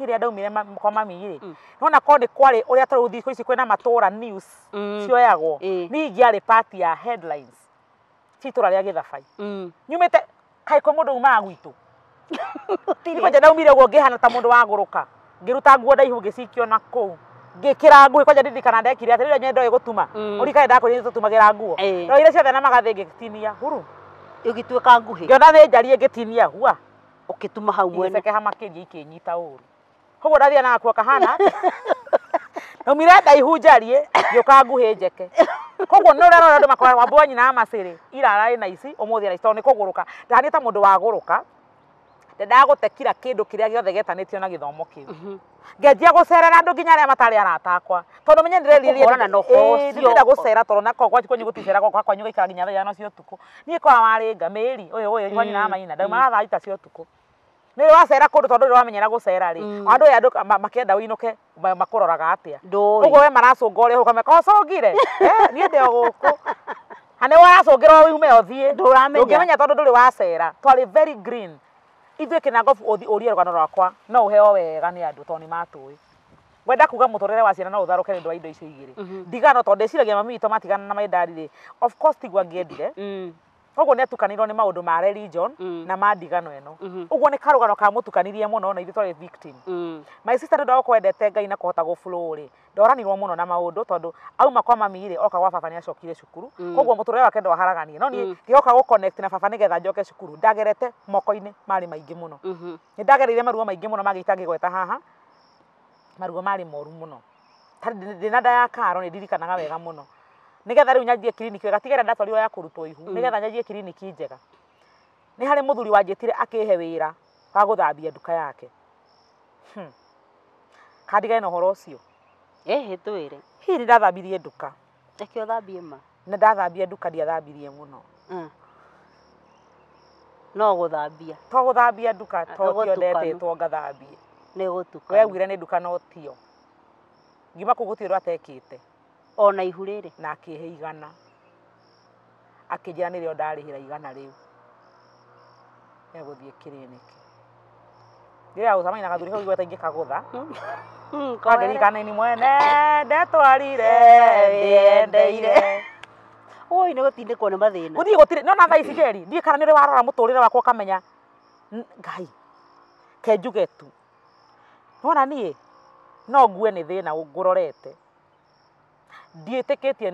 nä rä a ndaumire kwa mamirä mm. nona korwo nä kwarä å rä a tå rä thikå ici kwä na matå ra mm. cioyagwo arä ya citå ra rä a gä thabai mm. nyumä te kaä må ndå umaga gwitå kwanja ndaumire guo ngä hana ta må ndå gå rå ka ngä ruta nguo ndaihu ngä cikio na kå u ngikira ngui kwanja ndirikana ndekire atä rä rä a nyendo gå tuma å mm. rikare ndakwä rä nguo no irä ciothe na magathä ngä tinia huru å gä tuä ka nguhä ngä ona thä ngä tinia hua å kä tuma hau mweneecekeha makä ria ikä nyita å ru koguo ndathia na gakuo kahana naumire mira njariä ngä å ka nguhä njeke koguo nä å rä a rora andå makoragwa mbwanyina ya macä rä irara na ici å må thä ra nä kå gå rå ka ndahaniä ta må ndå rå ka ndagåte kira kä ndå kä rä a gä othe getanätio na gä thomo kä u mhm. ngenjia gå cerera andå nginya arä a matarä aratakwa tondå menye ndärenda gå cera tondå gå ticera gwakwanyu gä ikara nginya cia å tukå niä kora warä nga mä ri å yå å yå kwanyu na mm. maina ndaumara mm. ita cia å tukå nä wacera kå ndå tondå rä wamenyera gå cera rä mm. andå aya andå makienda wä inå makå roraga atä a å guo we maracå nga å rä a hå kamekacångire eh, niä ndä o gå kå na waracå ngä rwo ume å thiä ndå ramenya tondå ndå rä wacera twarä ithuä ithuĩ kĩnangobu ũthi ũrie rũgano rwakwa no å heo wega nä nĩ andũ tondũ nĩ matũĩ wenda kuga re wa ciana no å tharå ke nä ndå wa indo icio igä rä mhm. ndigano tondũ ndĩciragia mami witũ matigana na my dad rĩ of course koguo ni atukanirwo nä maå ndå ma religion mm. na mandigano ä no å mm-hmm. guo nä karå ka må tukanirie må no na ithuä victim mm. my sister ndå kwendete ngai na kåhota gå flow rä ndoranirwo må no na maå ndå au auma mami rä oka gwa baba nä acokire cukuru mm. koguo må tå rä wake ndwaharaganie no ni ngä oka connect na baba nä getha njoke cukuru ndagerete moko-inä marä maingä må no mm-hmm. nä ndagereire maruo maingä må no magä ita gweta haha maruo marä moru må no ndä na ya karo ni ndirikanaga wega må no nigetha riu nyanjie kliniki wega tigera ndatwarirwo ya kurutwo ihu mm. nigetha nyanjie kliniki njega ni hari muthuri wanjitire akihe wira wa guthambia thambia nduka yake hmm. kandigane na å horo å cio ähä twä re ndathambirie nduka reke thambie ma nä ndathambia nduka ndiathambirie må no mm. no gå to guthambia thambia nduka to kio ndetetwo ngathambie ni gutuka tuka weguire nä nduka no tio ngima kå gå ona ihu riri na akihe igana akinjira nirio ndarihira igana riu eguthie kiriniki ndiria gucamania na gathuri kau igweta ingikagutha kandirikana ni mwene ndetwarire ndiendeire oi nä gå tindä kwo nä mathä na gå thiä gå tirä thaa ici ngeri ndiä kana nä å rä warora må tå rä re wakwa ũkamenya ngai kenjuge tu nona niä no ngue nä thä na ngå rorete ndiĩtĩkĩtie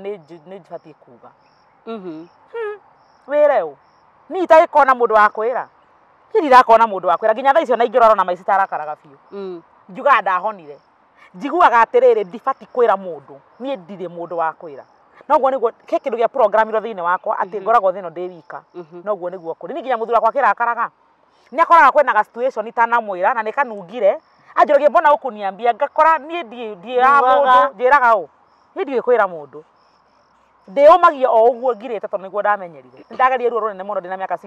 nĩ batiĩ kuga mm-hmm. hmm, wĩre ũ niĩ itagĩkorwo na mũndũ wa kwĩra hiri ndakona mũndũ wa kwĩra nginya thaa icio na ingĩrora na maici tarakaraga biũ mm. njugaga ndahonire njiguaga atĩrĩrĩ ndibati kwĩra mũndũ niĩ ndirĩ mũndũ wa kwĩra noguo nĩguo he kĩndũ gĩa programirwo thĩinĩ wakwa atĩ mm-hmm. ngoragwo thĩno ndĩ wika mm-hmm. noguo nĩguo kũrĩ niĩ nginya mũthuri wakwa akĩrakaraga nĩ akoraga kwĩna ga situation itanamwĩra na nĩkanungire anjũragia mbona ũkũniambia ngakora niĩ ndiĩ ndiĩ ya mũndũ njĩraga ũ niä ndiä kwä ra må ndå ndä å magia o å guo ngirä te tondå nä guo ndamenyerire nä ndagerie ruo rå nene må no ndä na mä aka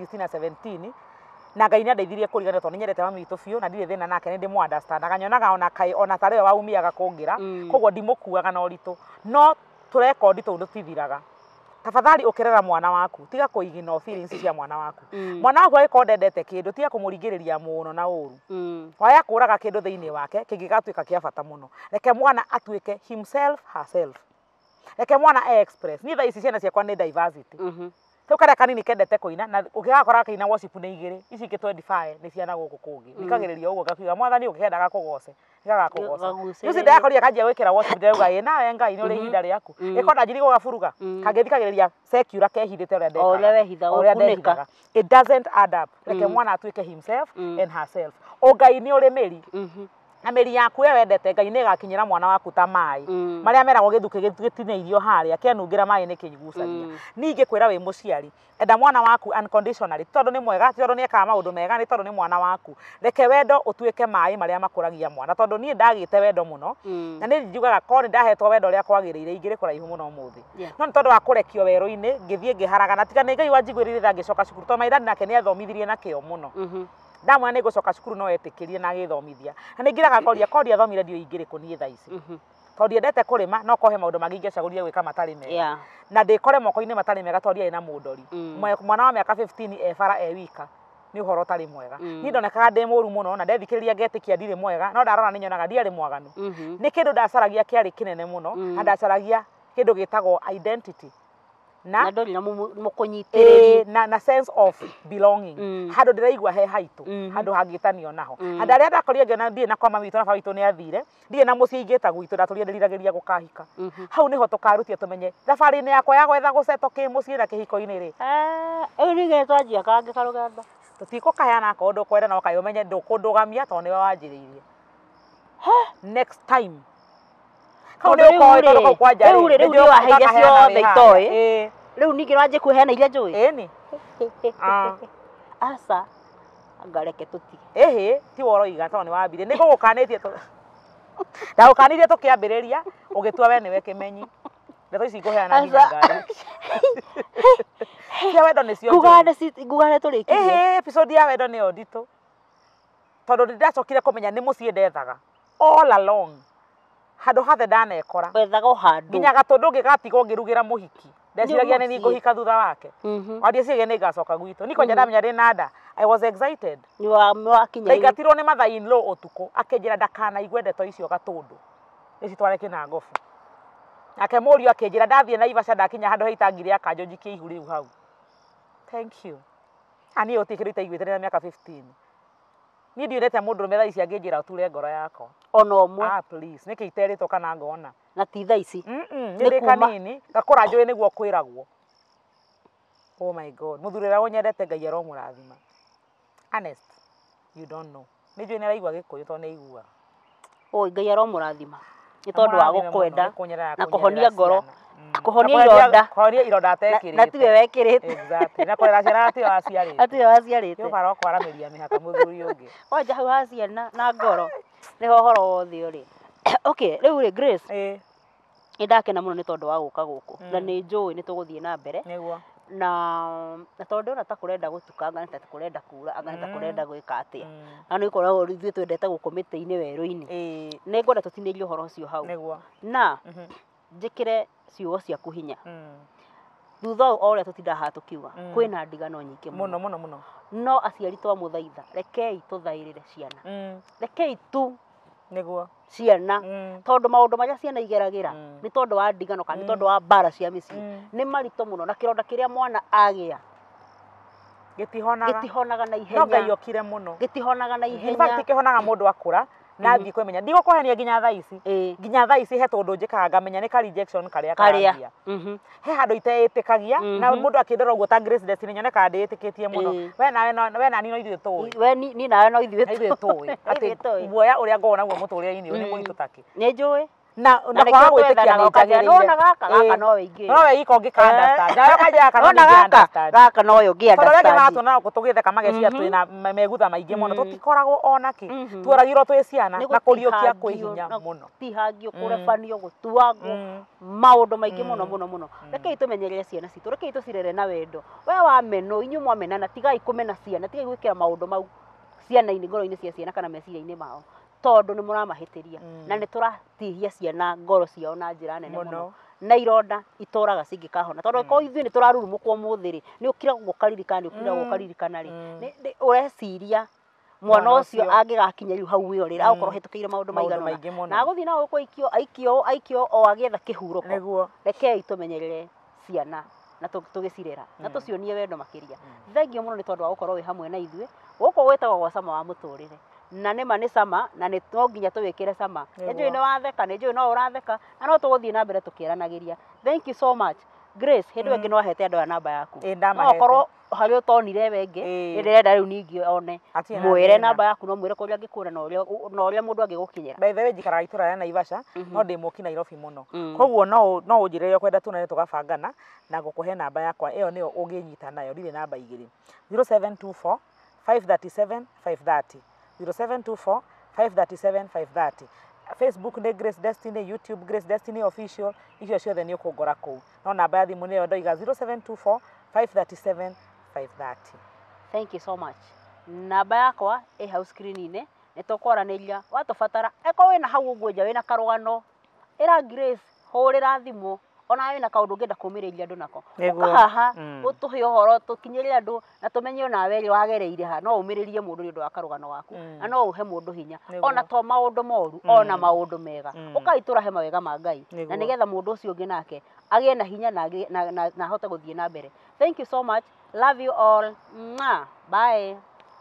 na ngai nä andeithirie kå rigania tondå nä nyendete mamitå biå na ndirä thä mm. na nake nä ndä mwandastandaga nyonaga ona kaä ona tarä we waumiaga kå ngä ra koguo ndimå kuaga na å ritå no tå rekondi tå u tithiraga tafadhali ukerera mwana waku tiga kuigina feelings cia mwana waku mm. mm. mwana waku agĩkorwo ndendete kindu tiga kũmũringĩrĩria muno na uru mm. waya kuraga kindu thĩinĩ wake kingigatuika kia bata muno reke mwana atuike himself herself reke mwana e express niĩ thaa ici ciana ciakwa ni diversity mm -hmm riu karia kanini teko ina na ugigakora kaina wocibu nä igä rä ici ingä twendi nä ciana gå kå kå mm. ngä ikagä rä ria å guo ngakiuga mwathani å ngä kendaga kå goce gagaga kå goca ici ndakoria kanjia gwä kä ra ndauga ä nawe ngai nä å rä ihinda rä aku ä mm. konda njiri gå gaburuga mm. kangä thikagä rä ria cekiura kehithä te å rä a ndehithaga reke mwana atuä ke himself and herself o ngai nä å rä mä ri na miri yaku we wendete ngai nä gakinyä ra mwana waku ta maä mm. marä a meragwo gä thukä gä tinäirio harä a kenungä ra maä nä kä igucagia mm. ningä kwä ra wä må ciari enda mwana waku unconditionally tondå nä mwega tondå nä ekaga maå ndå mega nä tondå nä mwana waku reke wendo å tuä ke maä marä a makå ragia mwana tondå niä ndagä te wendo må no mm. na nä njugaga korwo nä ndahetwo wendo å rä a kwagä rä ire ingä rä kå raihu må no må thä no nä tondå wa kå rekio werå-inä ngä thiä ngä haragana tiga nä ngai wanjiguä rä rä ngä coka cukuru tondå maithani nake nä athomithirie na kä o må no mm-hmm ndamwona nä gå coka cukuru no etä kä rie na agä thomithia na nä ngiraga koria koria thomire ndio ingä rä kå niä tha ici tondå mhm. ndiendete kå rä ma no kohe maå ndå mangä ingĩacagårire gwä ka matarä mega na ndä kore moko-inä matarä mega tondå ndiarä na må ndori mm. mwana wa mä aka ebara e ewika nä å horo tarä mwega mm. niä ndonekaga ndä må ru må no na ndethikä rä ria ngetä kia ndirä mwega no ndarora nä nyonaga ndiarä mwaganu mhm. nä kä ndå ndacaragia kä arä kä nene må no mm. na ndacaragia kä ndå gä tagwo na ndori na mukunyitiriri na na sense of belonging mm. hado dira igwa he haitu mm-hmm. hado hagitanio naho mm. handu aria ndakorire ngiona ndire na kwa mami na ni athire ndire na mucii gwitu na tulienderiragĩria gũkahika mm -hmm. hau niho tumenye thabarĩ ni yakwa ya gwetha gũceto kĩ muciĩ na kĩhiko-inĩ rĩ rĩu ah, nĩge twanjia kangĩ karũgendo tũtigũkayana ndo kwenda no kaĩ ũmenye ndũkũndũgamia tondũ nĩwe wanjĩrĩirie next time kau ni ũkoĩ tondũ kau kwanja rĩu rĩ nĩ waheire ciothe itoĩ riu ningi wanjie kuheana iria njui ĩni aca ah. ngareke tutige ĩhĩ ti woroiga to nĩ wambire nĩ gũgũkanĩtie ndagũkanirie tũkĩambĩrĩria ũgĩtua we nĩwe kĩmenyi ndeto ici ikũheana nginya ngari cia wendo nĩcio ngugane tũrĩkirie ĩhĩ episode ya wendo nĩyo nditũ tondũ ndĩndacokire kũmenya nĩ mũciĩ ndethaga all along handũ hathe ndanekora wethaga handũ nginya gatũndũ ngĩgatigwo ngĩrugĩra mũhiki ndeciragia nä nikå thutha wake mm-hmm. wandicirie nä ngacoka gwitå nä kwanja mm-hmm. ndamenya rä na nda i was excited ndaigatirwo nä mathain lo å tukå akä ndakanaigwe ndeto icio gatå ndå nä citware kä na ngobu nake må riå akä njä ra ndathiä na ivaca ndakinya handå he itangi rä akanjå u hau thank you ani å tikä rä na mä aka niä ndiå nete må ndå rå me thaa ra å ture ngoro yakwa ona å mwe ah, nä kä iterä kana ngona na ti tha ici nä kanini gakå ranjå ä nä guo kwä ragwo oh må thuri rä a nyendete ngai aromå rathima nä njå ä nä araigua gä kå yå tondå nä aiguaga ngai aromå rathima nä tondå wa gå kwenda na kå honia ngoro mm. kå honia ironda wekä rä atekĩrĩte na tiwe wekĩrĩte na wanja hau ha na ngoro nä ũhoro wothe ũrĩ okay rĩu rĩ ndakena no nä tondå wa gå kå na mm. nä njui ni tuguthii na mbere niguo na na tondå ona ta kurenda gutukanga ni ta kurenda kura anga ni ta mm. kurenda gwika atia mm. na ni koragwo ithuĩ twendete guku mĩtĩ-inĩ werũ-inĩ ni ngwenda horo ũhoro ũcio hau na mm-hmm. njĩkĩre ciugo ciaku hinya thutha o ũrĩa tũtindaga tũkiuga kwĩna ndigano nyingĩ mũno mũno mũno no aciari twamũthaitha rekei re ciana rekei tu niguo ciana mm. tondu maundu maria ciana igeragira mm. ni tondu wa ndigano kana ni mm. tondu wa mbara cia mici ni marito muno na kironda kiria mwana agia gitihonaga na ihenya ngai okire muno gitihonaga na ihenya kihonaga mundu akura nathi kwemenya ndigo kohenia nginya tha ici nginya thaa ici he tondu njikanga menya ni ka rejection ka ria mhm. he handu iteitikagia na mundu mhm. akindora uguo ta grace destiny nyone ka ndiitikitie muno we nawe no wena ni no ithuĩ tũĩ we ni nawe no ithuĩ tũĩ atĩ guoya uria ngona guo muturire-ini ni itå mhm. taki ni njũĩ na na kwa gwitikia ni njagirire no na gaka eh. gaka no wingi no we iko ngikanda ndayo kaja kana no gaka gaka no yo ngia ndayo rege natu na kutugithe kama gecia mhm. twi na megutha maingi muno mhm. tutikoragwo ona ki mhm. tuoragirwo twi ciana na kuriukia kwi hinya muno tihangio kurebanio gutuagwo maundu maingi muno muno muno rekei tumenyerere ciana citu rekei tucirere na wendo we wa meno inyu mwamenana tigai kumena ciana tigai gwikira maundu mau ciana-inä ngoro-inä cia ciana kana meciria-inä mao tondu ni muramahitiria mm. na ni turatihia ciana ngoro ciao na njira nene muno na ironda itoraga cingikahona tondu mm. ko ithuĩ nä tå rarurumũkwo mũthĩ rĩ nä å kira gũkaririkana nä å kira gũkaririkana mm. rĩ ũreciria mwana ũcio angĩgakinya rĩu hau wĩo rĩ ragũkorwo hetũkĩire maũndũ maigana na agũthiĩ na gũkwo aikio aikio aikio o agĩetha kĩhurũko rekei tũmenyerere ciana na tũgĩcirera na tũcionie wendo makĩria thengio mũno nĩ tondũ wa gũkorwo wĩ hamwe na ithuĩ gũkũ gwĩtagwo gwa cama wa mũtũrĩre na nä ma nä cama na no nginya tå wä kä re cama nä njå ä nä watheka nä njå ä no å ratheka na no tå gå thiä na mbere tå kä eranagä ria thank you so much grace hä ndä ä mm. ngä noahete andå aya namba yaku no korwo harä å tonire we ngä nä ndä renda rä u ningä one mwä re namba yaku no mwä re kå rä a ngä kå ra na å rä a må ndå angä gå kinyä ra bethe we njikaraga itå ra rä a naivasha mm-hmm. no ndä må ki nairobi må mm. no koguo no å njä rä rä a å kwenda tå gabangana na gå kå he namba yakwa ä yo nä yo å ngä nyita nayo ndirä namba igä rä 0724 537 530 0724 537 530 Facebook nä Grace Destiny, YouTube Grace Destiny official, icio ciothe nä å kå ngora kå u no namba ya thimå nä yo ndoiga 0724 537 530 thank you so much namba yakwa ä hau skrini-inä nä tåkwaranä ria watå batara ekorwo wä na hau å guo nja wä na karå gano ä ra hå rä ra thimå ona wä na kaå ndå ngä enda kå mä rä ria andå nako å haha å mm. tå he å horo tå kinyä rä andå na tå menye onawe rä wagereire ha no å mä rä rie må ndå nä å ndå wa karå waku mm. na no å he må ndå hinya ona to maå ndå moru mm. ona maå ndå mega å kaitå rahe mawega ma ngai na nä getha må ndå å cio å ngä nake agä na hinya na ahote gå thiä na mbere thank you so much love you all Mwah. bye